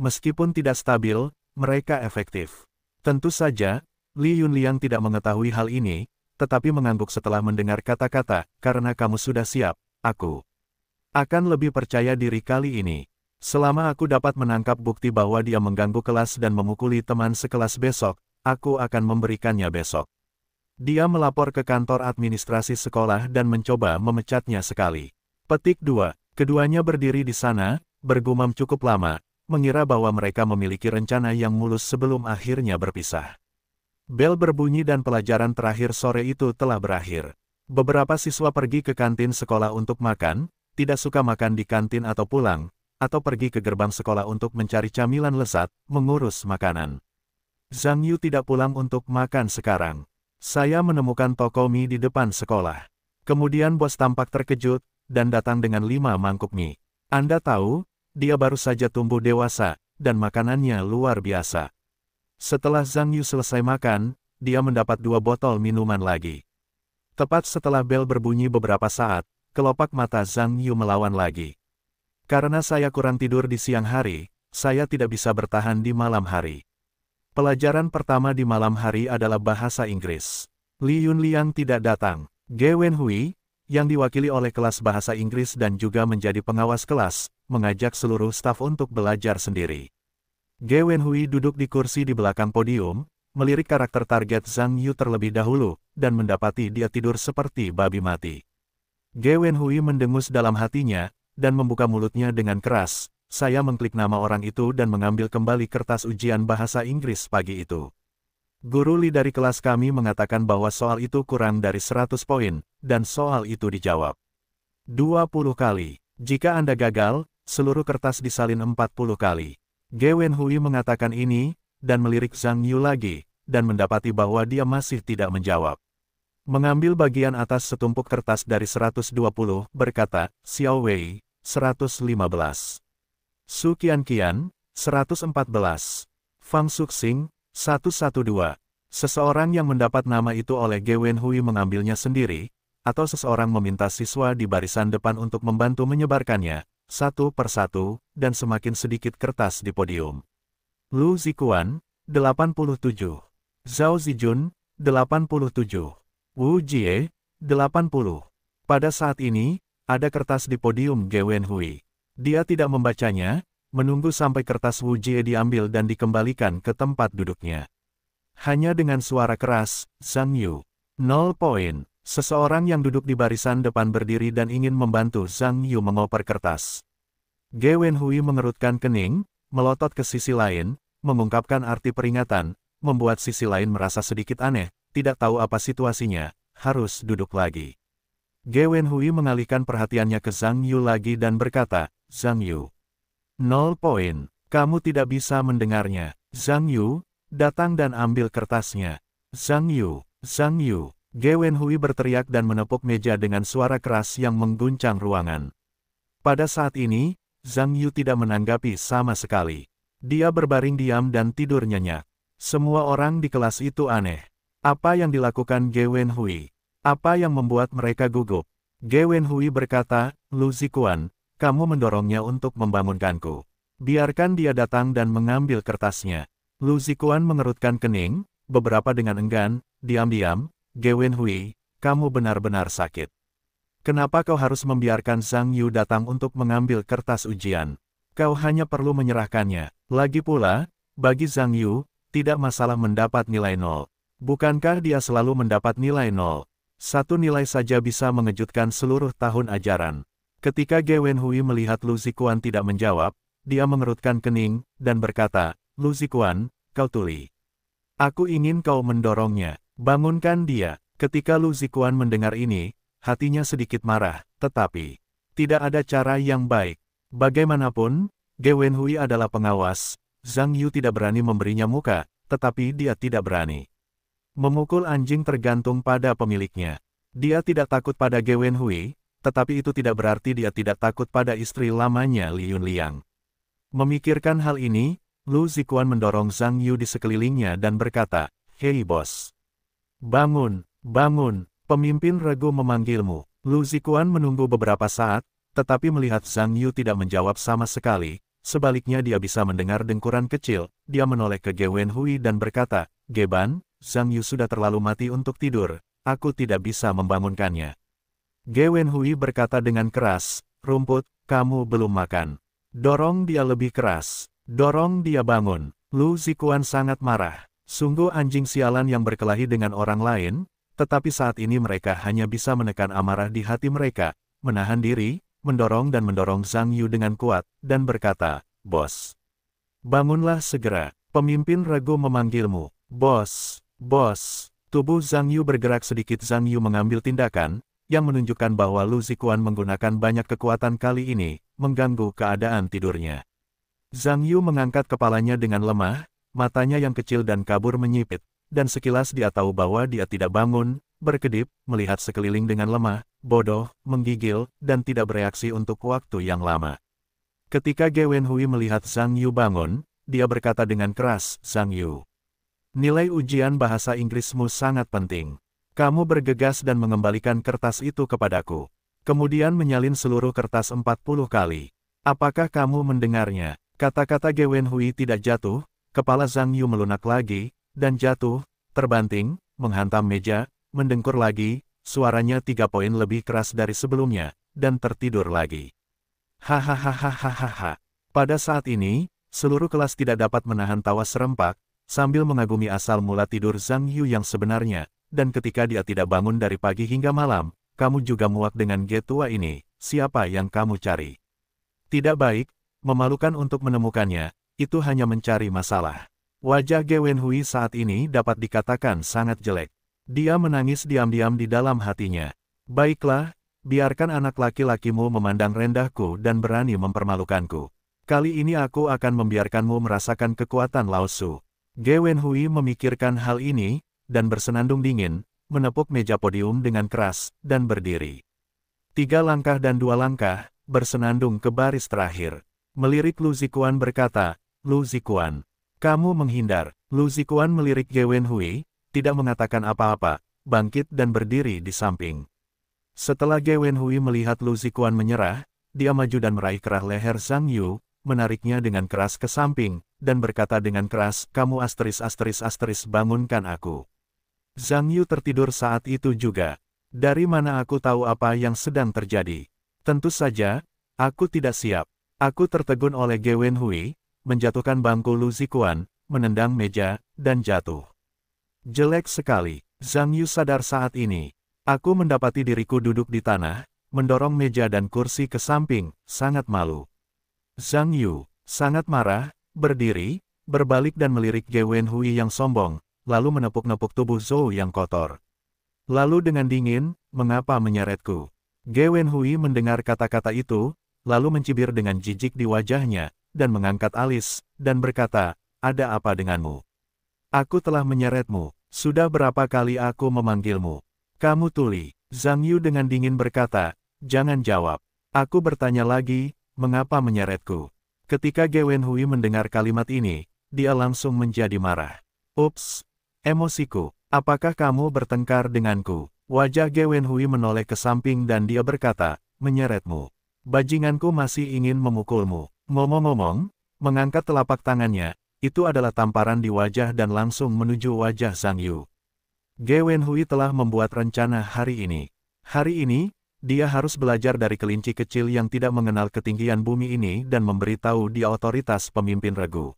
A: Meskipun tidak stabil, mereka efektif. Tentu saja, Li Yunliang tidak mengetahui hal ini, tetapi mengangguk setelah mendengar kata-kata, karena kamu sudah siap, aku. Akan lebih percaya diri kali ini. Selama aku dapat menangkap bukti bahwa dia mengganggu kelas dan memukuli teman sekelas besok, aku akan memberikannya besok. Dia melapor ke kantor administrasi sekolah dan mencoba memecatnya sekali. Petik 2. Keduanya berdiri di sana, bergumam cukup lama, mengira bahwa mereka memiliki rencana yang mulus sebelum akhirnya berpisah. Bel berbunyi dan pelajaran terakhir sore itu telah berakhir. Beberapa siswa pergi ke kantin sekolah untuk makan, tidak suka makan di kantin atau pulang, atau pergi ke gerbang sekolah untuk mencari camilan lesat, mengurus makanan. Zhang Yu tidak pulang untuk makan sekarang. Saya menemukan toko mie di depan sekolah. Kemudian bos tampak terkejut, dan datang dengan lima mangkuk mie. Anda tahu, dia baru saja tumbuh dewasa, dan makanannya luar biasa. Setelah Zhang Yu selesai makan, dia mendapat dua botol minuman lagi. Tepat setelah bel berbunyi beberapa saat, kelopak mata Zhang Yu melawan lagi. Karena saya kurang tidur di siang hari, saya tidak bisa bertahan di malam hari. Pelajaran pertama di malam hari adalah bahasa Inggris. Li Yunliang tidak datang. Ge Wenhui, yang diwakili oleh kelas bahasa Inggris dan juga menjadi pengawas kelas, mengajak seluruh staf untuk belajar sendiri. Ge Wenhui duduk di kursi di belakang podium, melirik karakter target Zhang Yu terlebih dahulu, dan mendapati dia tidur seperti babi mati. Ge Wenhui mendengus dalam hatinya, dan membuka mulutnya dengan keras. Saya mengklik nama orang itu dan mengambil kembali kertas ujian bahasa Inggris pagi itu. Guru Li dari kelas kami mengatakan bahwa soal itu kurang dari 100 poin, dan soal itu dijawab. 20 kali. Jika Anda gagal, seluruh kertas disalin 40 kali. Ge Wenhui mengatakan ini, dan melirik Zhang Yu lagi, dan mendapati bahwa dia masih tidak menjawab. Mengambil bagian atas setumpuk kertas dari 120, berkata, Xiao Wei, 115. Su Qian Qian, 114. Fang Suxing, 112. Seseorang yang mendapat nama itu oleh Ge Hui mengambilnya sendiri, atau seseorang meminta siswa di barisan depan untuk membantu menyebarkannya, satu per satu dan semakin sedikit kertas di podium. Lu Zikuan, 87. Zhao Zijun, 87. Wu Jie, 80. Pada saat ini, ada kertas di podium Wen Hui. Dia tidak membacanya, menunggu sampai kertas Wu Jie diambil dan dikembalikan ke tempat duduknya. Hanya dengan suara keras, Zhang Yu. Nol poin. Seseorang yang duduk di barisan depan berdiri dan ingin membantu Zhang Yu mengoper kertas. Ge Hui mengerutkan kening, melotot ke sisi lain, mengungkapkan arti peringatan, membuat sisi lain merasa sedikit aneh, tidak tahu apa situasinya, harus duduk lagi. Ge Hui mengalihkan perhatiannya ke Zhang Yu lagi dan berkata, Zhang Yu. Nol poin, kamu tidak bisa mendengarnya. Zhang Yu, datang dan ambil kertasnya. Zhang Yu, Zhang Yu. Ge Hui berteriak dan menepuk meja dengan suara keras yang mengguncang ruangan. Pada saat ini, Zhang Yu tidak menanggapi sama sekali. Dia berbaring diam dan tidur nyenyak. Semua orang di kelas itu aneh. Apa yang dilakukan Ge Wenhui? Apa yang membuat mereka gugup? Ge Wenhui berkata, Lu Zikuan, kamu mendorongnya untuk membangunkanku. Biarkan dia datang dan mengambil kertasnya. Lu Zikuan mengerutkan kening, beberapa dengan enggan, diam-diam, Ge Wenhui, kamu benar-benar sakit. Kenapa kau harus membiarkan Zhang Yu datang untuk mengambil kertas ujian? Kau hanya perlu menyerahkannya. Lagi pula, bagi Zhang Yu, tidak masalah mendapat nilai nol. Bukankah dia selalu mendapat nilai nol? Satu nilai saja bisa mengejutkan seluruh tahun ajaran. Ketika Ge Wenhui melihat Lu Zikuan tidak menjawab, dia mengerutkan kening, dan berkata, Lu Zikuan, kau tuli. Aku ingin kau mendorongnya. Bangunkan dia. Ketika Lu Zikuan mendengar ini, hatinya sedikit marah, tetapi tidak ada cara yang baik. Bagaimanapun, Ge Wenhui adalah pengawas, Zhang Yu tidak berani memberinya muka, tetapi dia tidak berani. Memukul anjing tergantung pada pemiliknya. Dia tidak takut pada Ge Wenhui, tetapi itu tidak berarti dia tidak takut pada istri lamanya Li Liang. Memikirkan hal ini, Lu Zikuan mendorong Zhang Yu di sekelilingnya dan berkata, Hei bos! Bangun, bangun, pemimpin regu memanggilmu. Lu Zikuan menunggu beberapa saat, tetapi melihat Zhang Yu tidak menjawab sama sekali, sebaliknya dia bisa mendengar dengkuran kecil, dia menoleh ke Ge Wenhui dan berkata, Geban, Zhang Yu sudah terlalu mati untuk tidur, aku tidak bisa membangunkannya. Ge Wenhui berkata dengan keras, rumput, kamu belum makan. Dorong dia lebih keras, dorong dia bangun. Lu Zikuan sangat marah. Sungguh anjing sialan yang berkelahi dengan orang lain, tetapi saat ini mereka hanya bisa menekan amarah di hati mereka, menahan diri, mendorong dan mendorong Zhang Yu dengan kuat, dan berkata, Bos. Bangunlah segera, pemimpin regu memanggilmu, Bos. Bos, tubuh Zhang Yu bergerak sedikit Zhang Yu mengambil tindakan, yang menunjukkan bahwa Lu Zikuan menggunakan banyak kekuatan kali ini, mengganggu keadaan tidurnya. Zhang Yu mengangkat kepalanya dengan lemah, matanya yang kecil dan kabur menyipit, dan sekilas dia tahu bahwa dia tidak bangun, berkedip, melihat sekeliling dengan lemah, bodoh, menggigil, dan tidak bereaksi untuk waktu yang lama. Ketika Ge Wenhui melihat Zhang Yu bangun, dia berkata dengan keras, Zhang Yu. Nilai ujian bahasa Inggrismu sangat penting. Kamu bergegas dan mengembalikan kertas itu kepadaku. Kemudian menyalin seluruh kertas 40 kali. Apakah kamu mendengarnya? Kata-kata Gewen Hui tidak jatuh, kepala Zhang Yu melunak lagi, dan jatuh, terbanting, menghantam meja, mendengkur lagi, suaranya tiga poin lebih keras dari sebelumnya, dan tertidur lagi. Hahaha. Pada saat ini, seluruh kelas tidak dapat menahan tawa serempak, sambil mengagumi asal mula tidur Zhang Yu yang sebenarnya, dan ketika dia tidak bangun dari pagi hingga malam, kamu juga muak dengan G tua ini, siapa yang kamu cari? Tidak baik, memalukan untuk menemukannya, itu hanya mencari masalah. Wajah Ge Wenhui saat ini dapat dikatakan sangat jelek. Dia menangis diam-diam di dalam hatinya. Baiklah, biarkan anak laki-lakimu memandang rendahku dan berani mempermalukanku. Kali ini aku akan membiarkanmu merasakan kekuatan Laosu. Ge Hui memikirkan hal ini, dan bersenandung dingin, menepuk meja podium dengan keras, dan berdiri. Tiga langkah dan dua langkah, bersenandung ke baris terakhir. Melirik Lu Zikuan berkata, Lu Zikuan, kamu menghindar. Lu Zikuan melirik Ge Hui, tidak mengatakan apa-apa, bangkit dan berdiri di samping. Setelah Ge Hui melihat Lu Zikuan menyerah, dia maju dan meraih kerah leher Zhang Yu, menariknya dengan keras ke samping, dan berkata dengan keras, kamu asteris asteris asteris bangunkan aku. Zhang Yu tertidur saat itu juga. Dari mana aku tahu apa yang sedang terjadi? Tentu saja, aku tidak siap. Aku tertegun oleh Ge Hui, menjatuhkan bangku Lu Zikuan, menendang meja, dan jatuh. Jelek sekali, Zhang Yu sadar saat ini. Aku mendapati diriku duduk di tanah, mendorong meja dan kursi ke samping, sangat malu. Zhang Yu, sangat marah, Berdiri, berbalik dan melirik Ge Wenhui yang sombong, lalu menepuk-nepuk tubuh Zhou yang kotor. Lalu dengan dingin, mengapa menyeretku? Ge Wenhui mendengar kata-kata itu, lalu mencibir dengan jijik di wajahnya, dan mengangkat alis, dan berkata, ada apa denganmu? Aku telah menyeretmu, sudah berapa kali aku memanggilmu? Kamu tuli, Zhang Yu dengan dingin berkata, jangan jawab. Aku bertanya lagi, mengapa menyeretku? Ketika Gewen Hui mendengar kalimat ini, dia langsung menjadi marah. Ups, emosiku, apakah kamu bertengkar denganku? Wajah Gewen Hui menoleh ke samping dan dia berkata, menyeretmu. Bajinganku masih ingin memukulmu. Ngomong-ngomong, mengangkat telapak tangannya, itu adalah tamparan di wajah dan langsung menuju wajah Zhang Yu. Gewen Hui telah membuat rencana hari ini. Hari ini, dia harus belajar dari kelinci kecil yang tidak mengenal ketinggian bumi ini dan memberitahu di otoritas pemimpin regu.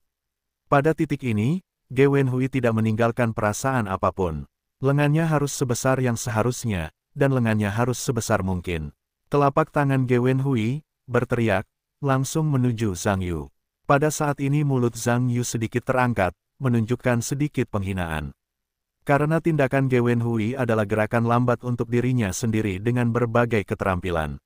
A: Pada titik ini, Ge Wenhui tidak meninggalkan perasaan apapun. Lengannya harus sebesar yang seharusnya, dan lengannya harus sebesar mungkin. Telapak tangan Ge Wenhui, berteriak, langsung menuju Zhang Yu. Pada saat ini mulut Zhang Yu sedikit terangkat, menunjukkan sedikit penghinaan. Karena tindakan Gewen Hui adalah gerakan lambat untuk dirinya sendiri dengan berbagai keterampilan.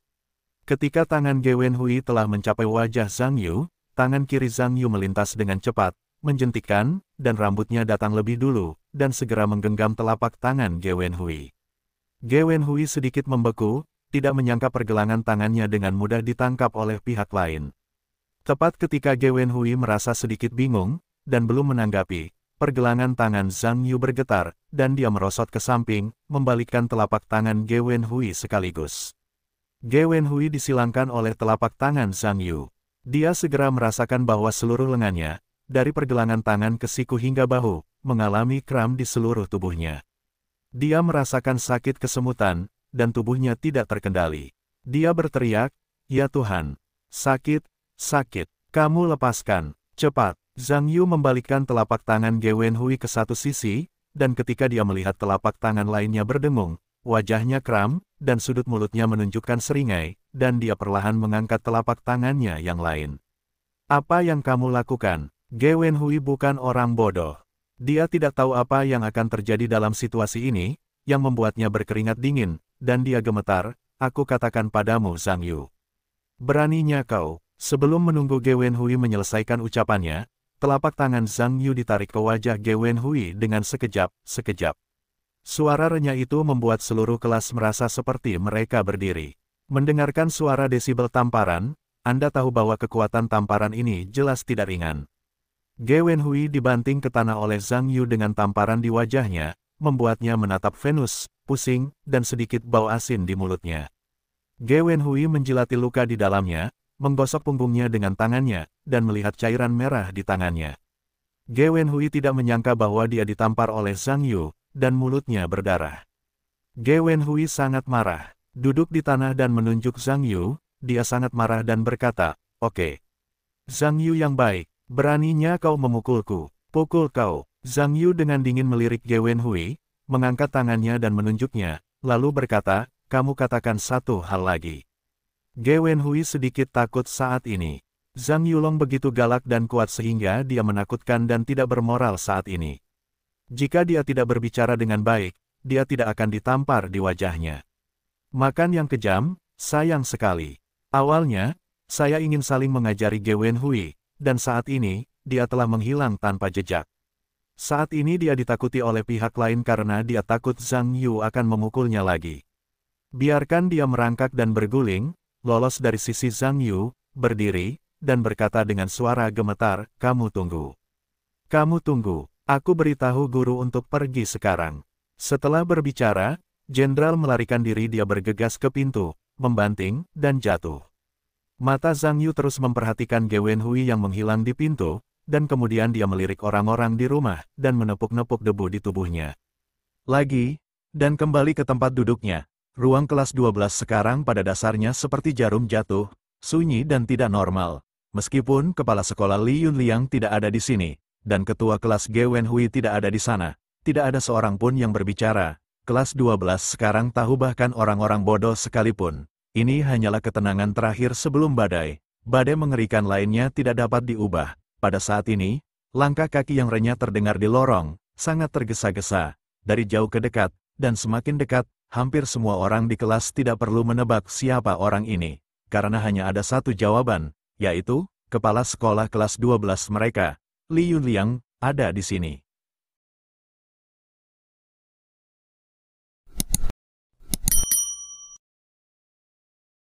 A: Ketika tangan Gewen Hui telah mencapai wajah Zhang Yu, tangan kiri Zhang Yu melintas dengan cepat, menjentikan, dan rambutnya datang lebih dulu, dan segera menggenggam telapak tangan Gewen Hui. Gewen Hui sedikit membeku, tidak menyangka pergelangan tangannya dengan mudah ditangkap oleh pihak lain. Tepat ketika Gewen Hui merasa sedikit bingung, dan belum menanggapi, Pergelangan tangan Zhang Yu bergetar, dan dia merosot ke samping, membalikkan telapak tangan Ge Hui sekaligus. Ge Hui disilangkan oleh telapak tangan Zhang Yu. Dia segera merasakan bahwa seluruh lengannya, dari pergelangan tangan ke siku hingga bahu, mengalami kram di seluruh tubuhnya. Dia merasakan sakit kesemutan, dan tubuhnya tidak terkendali. Dia berteriak, Ya Tuhan, sakit, sakit, kamu lepaskan, cepat. Zhang Yu membalikkan telapak tangan Ge Wenhui ke satu sisi, dan ketika dia melihat telapak tangan lainnya berdengung, wajahnya kram, dan sudut mulutnya menunjukkan seringai, dan dia perlahan mengangkat telapak tangannya yang lain. Apa yang kamu lakukan? Ge Wenhui bukan orang bodoh. Dia tidak tahu apa yang akan terjadi dalam situasi ini, yang membuatnya berkeringat dingin, dan dia gemetar, aku katakan padamu Zhang Yu. Beraninya kau, sebelum menunggu Ge Wenhui menyelesaikan ucapannya, Telapak tangan Zhang Yu ditarik ke wajah Ge Wenhui dengan sekejap, sekejap. Suara renyah itu membuat seluruh kelas merasa seperti mereka berdiri. Mendengarkan suara desibel tamparan, Anda tahu bahwa kekuatan tamparan ini jelas tidak ringan. Ge Wenhui dibanting ke tanah oleh Zhang Yu dengan tamparan di wajahnya, membuatnya menatap Venus, pusing, dan sedikit bau asin di mulutnya. Ge Wenhui menjilati luka di dalamnya, menggosok punggungnya dengan tangannya, dan melihat cairan merah di tangannya. Ge Wenhui tidak menyangka bahwa dia ditampar oleh Zhang Yu, dan mulutnya berdarah. Ge Wenhui sangat marah, duduk di tanah dan menunjuk Zhang Yu, dia sangat marah dan berkata, Oke. Okay. Zhang Yu yang baik, beraninya kau memukulku, pukul kau. Zhang Yu dengan dingin melirik Ge Wenhui, mengangkat tangannya dan menunjuknya, lalu berkata, kamu katakan satu hal lagi. Ge Hui sedikit takut saat ini. Zhang Yulong begitu galak dan kuat sehingga dia menakutkan dan tidak bermoral saat ini. Jika dia tidak berbicara dengan baik, dia tidak akan ditampar di wajahnya. Makan yang kejam, sayang sekali. Awalnya, saya ingin saling mengajari Ge Hui, dan saat ini, dia telah menghilang tanpa jejak. Saat ini dia ditakuti oleh pihak lain karena dia takut Zhang Yu akan memukulnya lagi. Biarkan dia merangkak dan berguling, lolos dari sisi Zhang Yu, berdiri, dan berkata dengan suara gemetar, kamu tunggu. Kamu tunggu, aku beritahu guru untuk pergi sekarang. Setelah berbicara, jenderal melarikan diri dia bergegas ke pintu, membanting, dan jatuh. Mata Zhang Yu terus memperhatikan Ge Hui yang menghilang di pintu, dan kemudian dia melirik orang-orang di rumah, dan menepuk-nepuk debu di tubuhnya. Lagi, dan kembali ke tempat duduknya, Ruang kelas 12 sekarang pada dasarnya seperti jarum jatuh, sunyi dan tidak normal. Meskipun kepala sekolah Li Yunliang tidak ada di sini, dan ketua kelas Ge Wenhui tidak ada di sana, tidak ada seorang pun yang berbicara. Kelas 12 sekarang tahu bahkan orang-orang bodoh sekalipun. Ini hanyalah ketenangan terakhir sebelum badai. Badai mengerikan lainnya tidak dapat diubah. Pada saat ini, langkah kaki yang renyah terdengar di lorong, sangat tergesa-gesa, dari jauh ke dekat, dan semakin dekat, hampir semua orang di kelas tidak perlu menebak siapa orang ini, karena hanya ada satu jawaban, yaitu, kepala sekolah kelas 12 mereka, Li Yunliang, ada di sini.